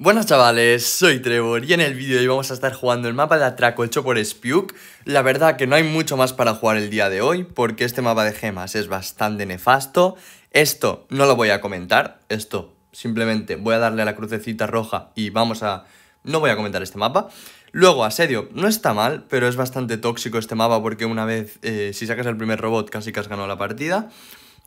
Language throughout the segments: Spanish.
Buenas chavales, soy Trevor y en el vídeo de hoy vamos a estar jugando el mapa de atraco hecho por Spiuk. La verdad que no hay mucho más para jugar el día de hoy porque este mapa de gemas es bastante nefasto. Esto no lo voy a comentar, esto simplemente voy a darle a la crucecita roja y vamos a... No voy a comentar este mapa. Luego, asedio, no está mal, pero es bastante tóxico este mapa porque una vez, eh, si sacas el primer robot, casi que has ganado la partida.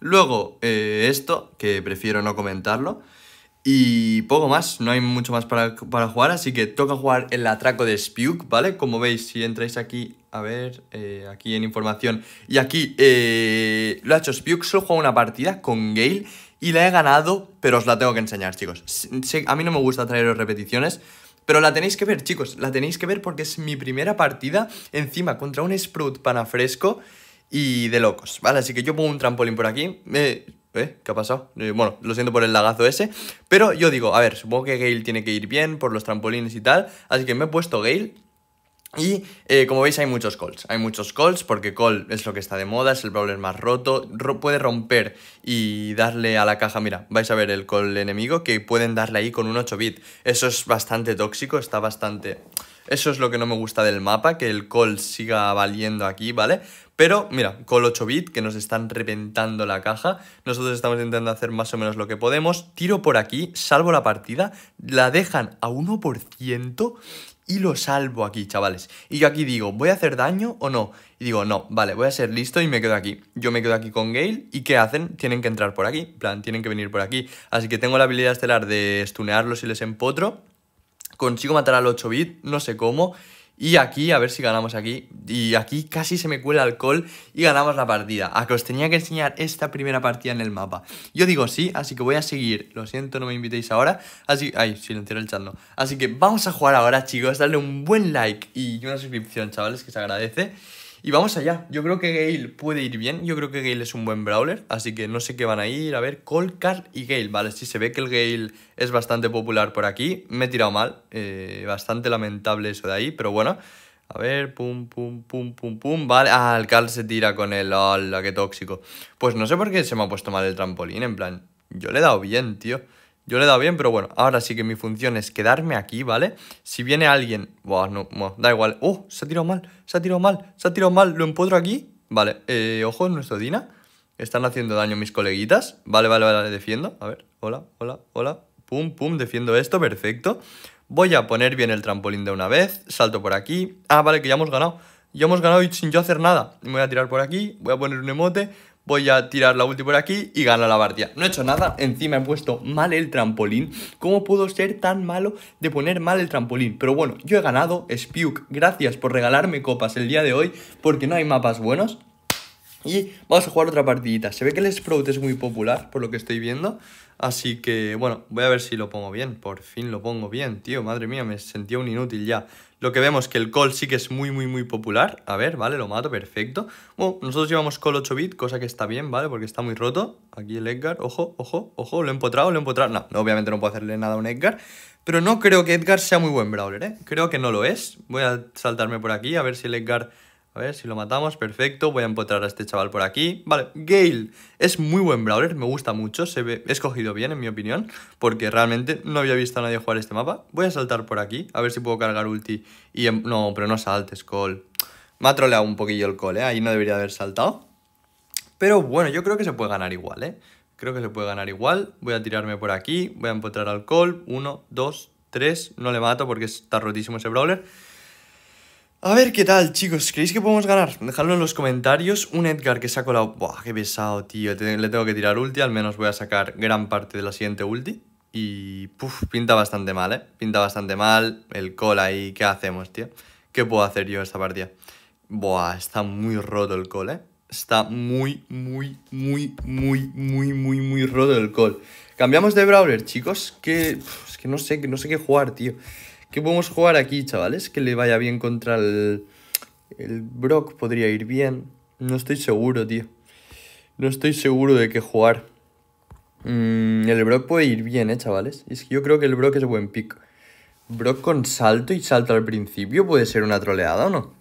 Luego, eh, esto, que prefiero no comentarlo. Y poco más, no hay mucho más para, jugar, así que toca jugar el atraco de Spuke, ¿vale? Como veis, si entráis aquí, a ver, eh, aquí en información, y aquí eh, lo ha hecho Spuke, solo jugó una partida con Gale y la he ganado, pero os la tengo que enseñar, chicos. a mí no me gusta traeros repeticiones, pero la tenéis que ver, chicos, la tenéis que ver porque es mi primera partida, encima contra un Sprout panafresco y de locos, ¿vale? Así que yo pongo un trampolín por aquí, ¿Eh? ¿Qué ha pasado? Eh, bueno, lo siento por el lagazo ese. Pero yo digo, a ver, supongo que Gale tiene que ir bien por los trampolines y tal. Así que me he puesto Gale. Y eh, como veis hay muchos calls, hay muchos calls porque call es lo que está de moda, es el brawler más roto, puede romper y darle a la caja, mira, vais a ver el call enemigo que pueden darle ahí con un 8 bit, eso es bastante tóxico, está bastante, eso es lo que no me gusta del mapa, que el call siga valiendo aquí, ¿vale? Pero mira, call 8 bit, que nos están reventando la caja. Nosotros estamos intentando hacer más o menos lo que podemos. Tiro por aquí, salvo la partida, la dejan a 1% y lo salvo aquí, chavales. Y yo aquí digo, ¿voy a hacer daño o no? Y digo, no, vale, voy a ser listo y me quedo aquí. Yo me quedo aquí con Gale y ¿qué hacen? Tienen que entrar por aquí, plan, tienen que venir por aquí. Así que tengo la habilidad estelar de stunearlos y les empotro consigo matar al 8-bit, no sé cómo. Y aquí, a ver si ganamos aquí. Y aquí casi se me cuela el call y ganamos la partida. A que os tenía que enseñar esta primera partida en el mapa. Yo digo sí, así que voy a seguir. Lo siento, no me invitéis ahora. Así, ay, silenciar el chat Así que vamos a jugar ahora, chicos. Darle un buen like y una suscripción, chavales, que se agradece. Y vamos allá. Yo creo que Gale puede ir bien. Yo creo que Gale es un buen brawler. Así que no sé qué van a ir. A ver, Cole, Carl y Gale. Vale, sí se ve que el Gale es bastante popular por aquí. Me he tirado mal. Eh, bastante lamentable eso de ahí. Pero bueno. A ver, pum, pum, pum, pum, pum. Vale, ah, el Carl se tira con él. ¡Hala, qué tóxico! Pues no sé por qué se me ha puesto mal el trampolín. En plan, yo le he dado bien, tío. Yo le he dado bien, pero bueno, ahora sí que mi función es quedarme aquí, ¿vale? Si viene alguien... Buah, no, da igual. ¡Oh! Se ha tirado mal, se ha tirado mal, se ha tirado mal. ¿Lo empodro aquí? Vale, eh, ojo nuestro Dina. Están haciendo daño mis coleguitas. Vale, vale, vale, defiendo. A ver, hola, hola, hola. Pum, pum, defiendo esto, perfecto. Voy a poner bien el trampolín de una vez. Salto por aquí. Ah, vale, que ya hemos ganado. Ya hemos ganado y sin yo hacer nada. Me voy a tirar por aquí, voy a poner un emote voy a tirar la última por aquí y gana la partida. No he hecho nada, encima he puesto mal el trampolín. ¿Cómo puedo ser tan malo de poner mal el trampolín? Pero bueno, yo he ganado, Spiuk, gracias por regalarme copas el día de hoy, porque no hay mapas buenos. Y vamos a jugar otra partidita. Se ve que el Sprout es muy popular, por lo que estoy viendo. Así que, bueno, voy a ver si lo pongo bien. Por fin lo pongo bien, tío. Madre mía, me sentía un inútil ya. Lo que vemos que el call sí que es muy, muy, muy popular. A ver, vale, lo mato, perfecto. Bueno, nosotros llevamos call 8-bit, cosa que está bien, ¿vale? Porque está muy roto. Aquí el Edgar, ojo, ojo, ojo, lo he empotrado, lo he empotrado. No, obviamente no puedo hacerle nada a un Edgar. Pero no creo que Edgar sea muy buen brawler, ¿eh? Creo que no lo es. Voy a saltarme por aquí a ver si el Edgar a ver, si lo matamos, perfecto. Voy a empotrar a este chaval por aquí. Vale, Gale es muy buen brawler, me gusta mucho. Se ve escogido bien, en mi opinión, porque realmente no había visto a nadie jugar este mapa. Voy a saltar por aquí, a ver si puedo cargar ulti. y em, No, pero no saltes, Cole. Me ha troleado un poquillo el Cole, ¿eh? ahí no debería haber saltado. Pero bueno, yo creo que se puede ganar igual, ¿eh? Creo que se puede ganar igual. Voy a tirarme por aquí, voy a empotrar al Cole. Uno, dos, tres. No le mato porque está rotísimo ese brawler. A ver qué tal, chicos. ¿Creéis que podemos ganar? Dejadlo en los comentarios. Un Edgar que se ha colado. Buah, qué pesado, tío. Le tengo que tirar ulti. Al menos voy a sacar gran parte de la siguiente ulti. Y. Puf, pinta bastante mal, ¿eh? Pinta bastante mal. El call ahí. ¿Qué hacemos, tío? ¿Qué puedo hacer yo esta partida? Buah, está muy roto el call, ¿eh? Está muy, muy, muy, muy, muy, muy, muy roto el call. Cambiamos de brawler, chicos. Que, es que no sé, no sé qué jugar, tío. ¿Qué podemos jugar aquí, chavales? Que le vaya bien contra el... El Brock podría ir bien. No estoy seguro, tío. No estoy seguro de qué jugar. Mm, el Brock puede ir bien, eh, chavales. Es que yo creo que el Brock es buen pick. Brock con salto y salto al principio puede ser una troleada o no.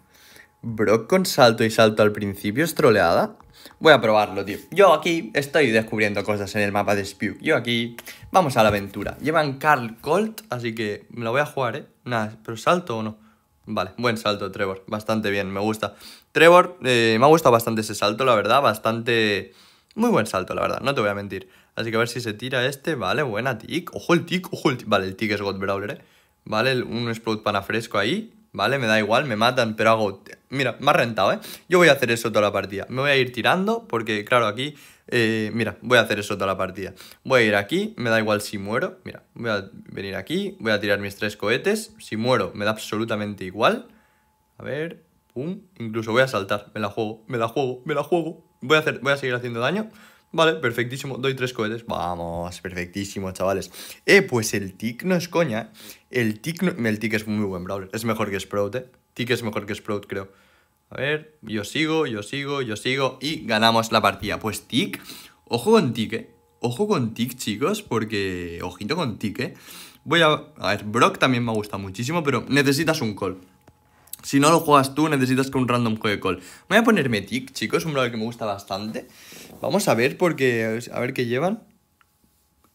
Brock con salto y salto al principio es troleada. Voy a probarlo, tío. Yo aquí estoy descubriendo cosas en el mapa de Spew. Yo aquí... Vamos a la aventura. Llevan Carl Colt, así que me lo voy a jugar, ¿eh? Nada, pero salto o no. Vale, buen salto, Trevor. Bastante bien, me gusta. Trevor, eh, me ha gustado bastante ese salto, la verdad. Bastante... Muy buen salto, la verdad, no te voy a mentir. Así que a ver si se tira este. Vale, buena, tic. Ojo el tic ojo el tic. Vale, el tic es God Brawler, ¿eh? Vale, un Sprout Pana fresco ahí. Vale, me da igual, me matan, pero hago Mira, más rentado, ¿eh? Yo voy a hacer eso toda la partida. Me voy a ir tirando porque, claro, aquí... Eh, mira, voy a hacer eso toda la partida. Voy a ir aquí, me da igual si muero. Mira, voy a venir aquí, voy a tirar mis tres cohetes. Si muero, me da absolutamente igual. A ver, pum. Incluso voy a saltar. Me la juego, me la juego, me la juego. Voy a, hacer, voy a seguir haciendo daño. Vale, perfectísimo. Doy tres cohetes. Vamos, perfectísimo, chavales. Eh, pues el tic no es coña. ¿eh? El tic, el tic es muy buen brawler. Es mejor que Sprout, eh. Tic es mejor que Sprout, creo. A ver, yo sigo, yo sigo, yo sigo y ganamos la partida. Pues Tic, ojo con Tic, eh. Ojo con Tic, chicos, porque... Ojito con Tic, eh. Voy a... A ver, Brock también me gusta muchísimo, pero necesitas un call. Si no lo juegas tú, necesitas que un random juegue call. Voy a ponerme Tic, chicos, un blog que me gusta bastante. Vamos a ver porque... A ver qué llevan.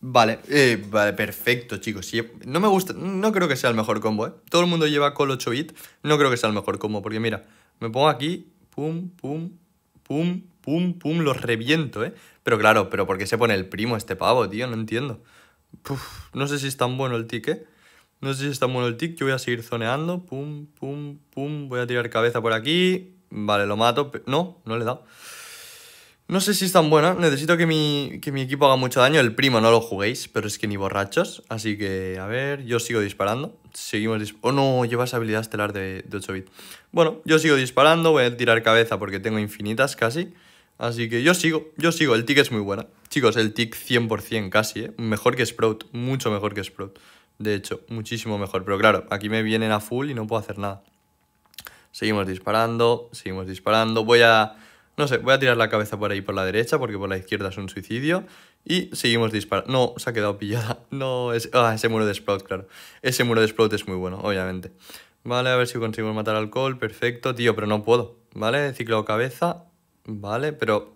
Vale, eh, vale, perfecto, chicos. No me gusta, no creo que sea el mejor combo, ¿eh? Todo el mundo lleva con 8 bit, no creo que sea el mejor combo, porque mira, me pongo aquí, pum, pum, pum, pum, pum, lo reviento, ¿eh? Pero claro, pero ¿por qué se pone el primo este pavo, tío? No entiendo. no sé si es tan bueno el tick ¿eh? No sé si es tan bueno el tick, yo voy a seguir zoneando, pum, pum, pum, voy a tirar cabeza por aquí, vale, lo mato, no, no le he dado. No sé si es tan buena. Necesito que mi, que mi equipo haga mucho daño. El primo no lo juguéis, pero es que ni borrachos. Así que, a ver, yo sigo disparando. Seguimos disparando. Oh, no, llevas habilidad estelar de, de 8 bit Bueno, yo sigo disparando. Voy a tirar cabeza porque tengo infinitas casi. Así que yo sigo, yo sigo. El tick es muy buena. Chicos, el tick 100% casi, ¿eh? Mejor que Sprout. Mucho mejor que Sprout. De hecho, muchísimo mejor. Pero claro, aquí me vienen a full y no puedo hacer nada. Seguimos disparando, seguimos disparando. Voy a no sé, voy a tirar la cabeza por ahí por la derecha porque por la izquierda es un suicidio. Y seguimos disparando. No, se ha quedado pillada. No, es... ah, ese muro de Sprout, claro. Ese muro de Sprout es muy bueno, obviamente. Vale, a ver si conseguimos matar al Cole. Perfecto, tío, pero no puedo. Vale, ciclado cabeza. Vale, pero...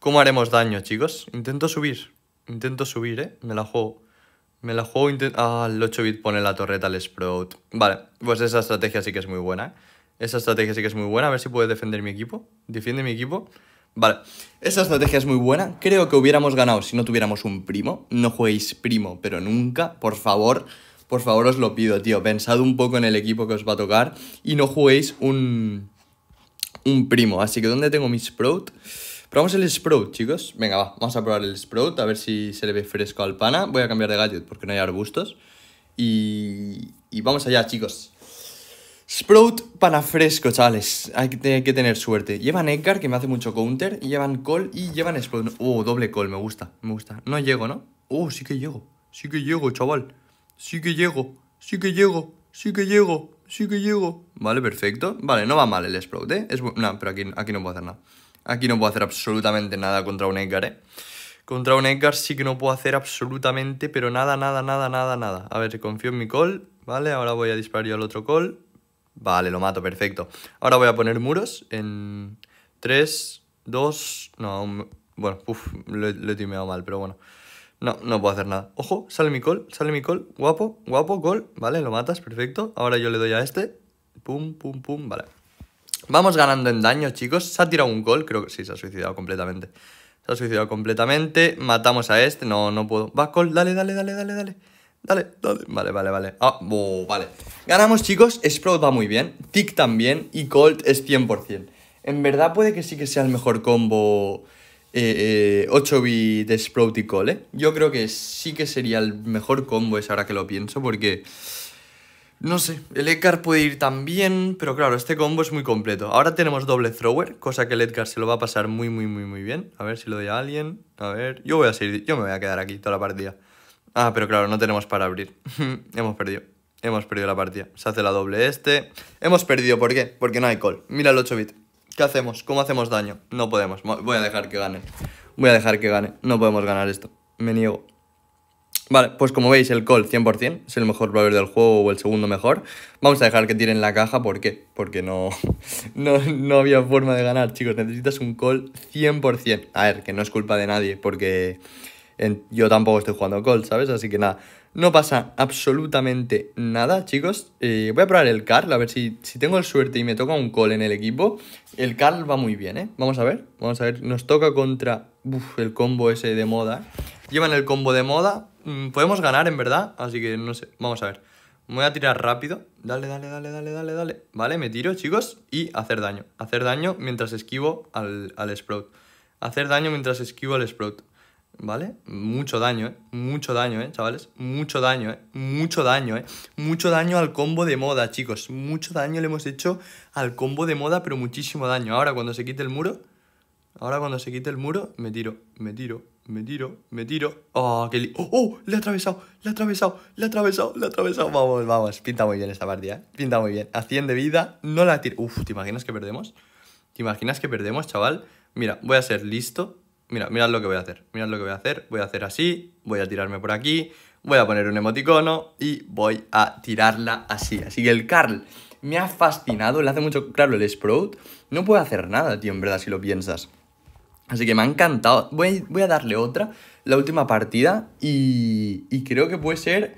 ¿Cómo haremos daño, chicos? Intento subir. Intento subir, ¿eh? Me la juego. Me la juego... Intent... Ah, el 8-bit pone la torreta al Sprout. Vale, pues esa estrategia sí que es muy buena, ¿eh? Esa estrategia sí que es muy buena. A ver si puede defender mi equipo. Defiende mi equipo. Vale, esa estrategia es muy buena. Creo que hubiéramos ganado si no tuviéramos un primo. No juguéis primo, pero nunca, por favor. Por favor, os lo pido, tío. Pensad un poco en el equipo que os va a tocar y no juguéis un, un primo. Así que, ¿dónde tengo mi Sprout? Probamos el Sprout, chicos. Venga, va. Vamos a probar el Sprout, a ver si se le ve fresco al pana. Voy a cambiar de gadget porque no hay arbustos. Y, y vamos allá, chicos. Sprout para fresco, chavales. Hay que, tener suerte. Llevan Edgar, que me hace mucho counter. Y llevan Call y llevan Sprout. Oh, doble Call, me gusta, me gusta. No llego, ¿no? Oh, sí que llego. Sí que llego, chaval. Sí que llego. Sí que llego. Sí que llego. Sí que llego. Vale, perfecto. Vale, no va mal el Sprout, ¿eh? Es no, pero aquí, aquí no puedo hacer nada. Aquí no puedo hacer absolutamente nada contra un Edgar, ¿eh? Contra un Edgar sí que no puedo hacer absolutamente, pero nada, nada, nada, nada, nada. A ver, confío en mi call, ¿vale? Ahora voy a disparar yo al otro call. Vale, lo mato, perfecto. Ahora voy a poner muros en 3, 2... No, aún... bueno, uff, lo, he timeado mal, pero bueno. No, no puedo hacer nada. Ojo, sale mi call, sale mi call. Guapo, guapo, call Vale, lo matas, perfecto. Ahora yo le doy a este. Pum, pum, pum, vale. Vamos ganando en daño, chicos. Se ha tirado un gol, creo que sí, se ha suicidado completamente. Se ha suicidado completamente. Matamos a este. No, no puedo. Va, call, dale, dale, dale, dale, dale. Dale, dale. Vale, vale, vale. Ah, oh, vale. Ganamos chicos, Sprout va muy bien, Tick también y Colt es 100%. En verdad puede que sí que sea el mejor combo 8-bit eh, eh, de Sprout y Colt, ¿eh? Yo creo que sí que sería el mejor combo es ahora que lo pienso porque... No sé, el Edgar puede ir también, pero claro, este combo es muy completo. Ahora tenemos doble thrower, cosa que el Edgar se lo va a pasar muy, muy, muy, muy bien. A ver si lo doy a alguien. A ver, yo voy a seguir, yo me voy a quedar aquí toda la partida. Ah, pero claro, no tenemos para abrir. Hemos perdido. Hemos perdido la partida. Se hace la doble este. Hemos perdido, ¿por qué? Porque no hay call. Mira el 8-bit. ¿Qué hacemos? ¿Cómo hacemos daño? No podemos. Voy a dejar que gane. Voy a dejar que gane. No podemos ganar esto. Me niego. Vale, pues como veis, el call 100%. Es el mejor player del juego o el segundo mejor. Vamos a dejar que tiren la caja. ¿Por qué? Porque no, no, no había forma de ganar, chicos. Necesitas un call 100%. A ver, que no es culpa de nadie porque yo tampoco estoy jugando call, ¿sabes? Así que nada. No pasa absolutamente nada, chicos. Eh, voy a probar el Carl, a ver si, tengo el suerte y me toca un call en el equipo. El Carl va muy bien, ¿eh? Vamos a ver, vamos a ver. Nos toca contra el combo ese de moda. Llevan el combo de moda. Mm, podemos ganar, en verdad, así que no sé. Vamos a ver. voy a tirar rápido. Dale, dale, dale, dale, dale, dale. Vale, me tiro, chicos, y hacer daño. Hacer daño mientras esquivo al, al Sprout. Hacer daño mientras esquivo al Sprout. ¿vale? Mucho daño, ¿eh? Mucho daño, ¿eh, chavales? Mucho daño, ¿eh? Mucho daño, ¿eh? Mucho daño al combo de moda, chicos. Mucho daño le hemos hecho al combo de moda, pero muchísimo daño. Ahora, cuando se quite el muro... Ahora, cuando se quite el muro, me tiro, me tiro, me tiro, me tiro. ¡Oh, qué ¡Oh, Le ha atravesado, le ha atravesado, le ha atravesado, le ha atravesado. Vamos, vamos. Pinta muy bien esta partida, ¿eh? Pinta muy bien. A 100 de vida, no la tiro. Uf, ¿te imaginas que perdemos? ¿Te imaginas que perdemos, chaval? Mira, voy a ser listo Mira, mirad lo que voy a hacer. Mira lo que voy a hacer. Voy a hacer así, voy a tirarme por aquí, voy a poner un emoticono y voy a tirarla así. Así que el Carl me ha fascinado, le hace mucho... Claro, el Sprout no puede hacer nada, tío, en verdad, si lo piensas. Así que me ha encantado. Voy, voy a darle otra, la última partida, y, y creo que puede ser...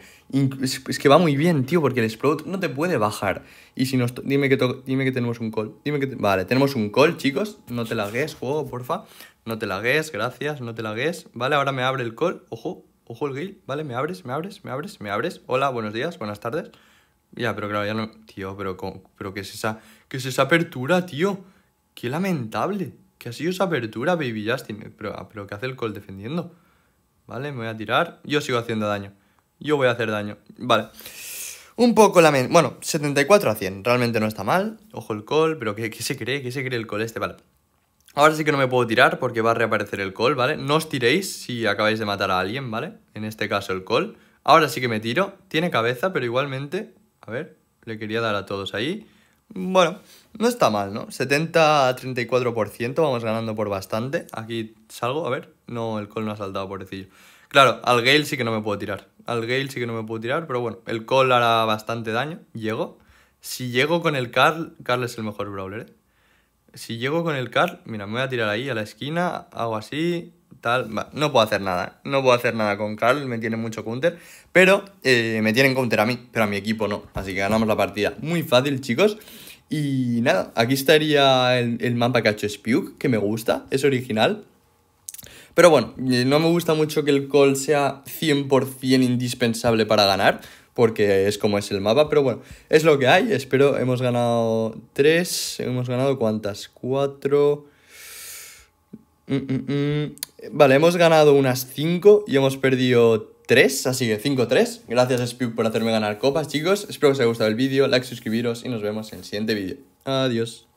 Es que va muy bien, tío, porque el Sprout no te puede bajar. Y si nos... Dime que, dime que tenemos un call. Dime que... Vale, tenemos un call, chicos. No te lagues, juego, porfa. No te lagues, gracias, no te lagues. Vale, ahora me abre el call. Ojo, ojo el grill. Vale, me abres, me abres, me abres, me abres. Hola, buenos días, buenas tardes. Ya, pero claro, ya no... Tío, pero, pero ¿qué, es esa... ¿qué es esa apertura, tío? Qué lamentable. ¿Qué ha sido esa apertura, Baby Justin? Pero, ah, pero ¿qué hace el call defendiendo? Vale, me voy a tirar. Yo sigo haciendo daño. Yo voy a hacer daño. Vale. Un poco lamentable. Bueno, 74 a 100. Realmente no está mal. Ojo el call, pero ¿qué, qué se cree? ¿Qué se cree el call este? Vale. Ahora sí que no me puedo tirar porque va a reaparecer el call, ¿vale? No os tiréis si acabáis de matar a alguien, ¿vale? En este caso el call. Ahora sí que me tiro. Tiene cabeza, pero igualmente... A ver, le quería dar a todos ahí. Bueno, no está mal, ¿no? 70-34%, vamos ganando por bastante. Aquí salgo, a ver. No, el call no ha saltado, pobrecillo. Claro, al Gale sí que no me puedo tirar. Al Gale sí que no me puedo tirar, pero bueno, el call hará bastante daño. Llego. Si llego con el Carl, Carl es el mejor brawler, ¿eh? si llego con el Carl, mira, me voy a tirar ahí a la esquina, hago así, tal. No puedo hacer nada, no puedo hacer nada con Carl, me tiene mucho counter, pero eh, me tienen counter a mí, pero a mi equipo no. Así que ganamos la partida. Muy fácil, chicos. Y nada, aquí estaría el, mapa que ha hecho que me gusta, es original. Pero bueno, eh, no me gusta mucho que el call sea 100% indispensable para ganar porque es como es el mapa, pero bueno, es lo que hay, espero, hemos ganado tres, hemos ganado cuántas, cuatro... Mm, mm, mm. Vale, hemos ganado unas cinco y hemos perdido 3, así que 5-3. Gracias Spook por hacerme ganar copas, chicos. Espero que os haya gustado el vídeo, like, suscribiros y nos vemos en el siguiente vídeo. Adiós.